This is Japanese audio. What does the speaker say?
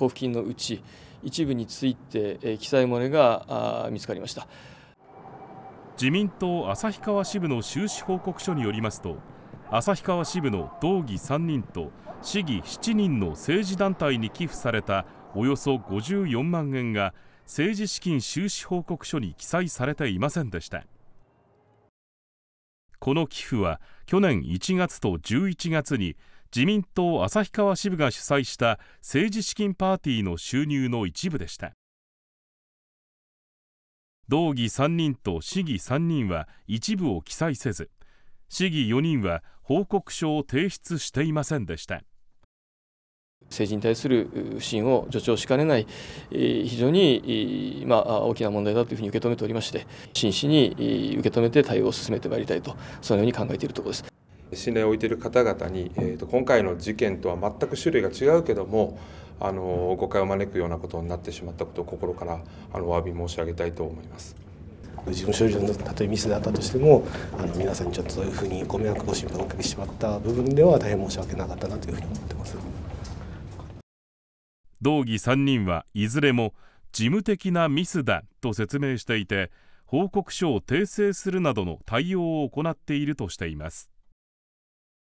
交付金のうち一部について、え記載漏れが見つかりました自民党旭川支部の収支報告書によりますと旭川支部の道議3人と市議7人の政治団体に寄付されたおよそ54万円が政治資金収支報告書に記載されていませんでしたこの寄付は去年1月と11月に自民党旭川支部が主催した政治資金パーティーの収入の一部でした道議3人と市議3人は一部を記載せず市議4人は報告書を提出していませんでした政治に対する不信を助長しかねない、非常に、まあ、大きな問題だというふうに受け止めておりまして、真摯に受け止めて対応を進めてまいりたいと、そのように考えているところです。信頼を置いている方々に、えー、と今回の事件とは全く種類が違うけどもあの誤解を招くようなことになってしまったことを心からあのお詫び申し上げたいと思います。事務所上のたとえミスであったとしてもあの皆さんにちょっとそういうふうにご迷惑ご心配をおかけしまった部分では大変申し訳なかったなというふうに思ってます道義3人はいずれも事務的なミスだと説明していて報告書を訂正するなどの対応を行っているとしています。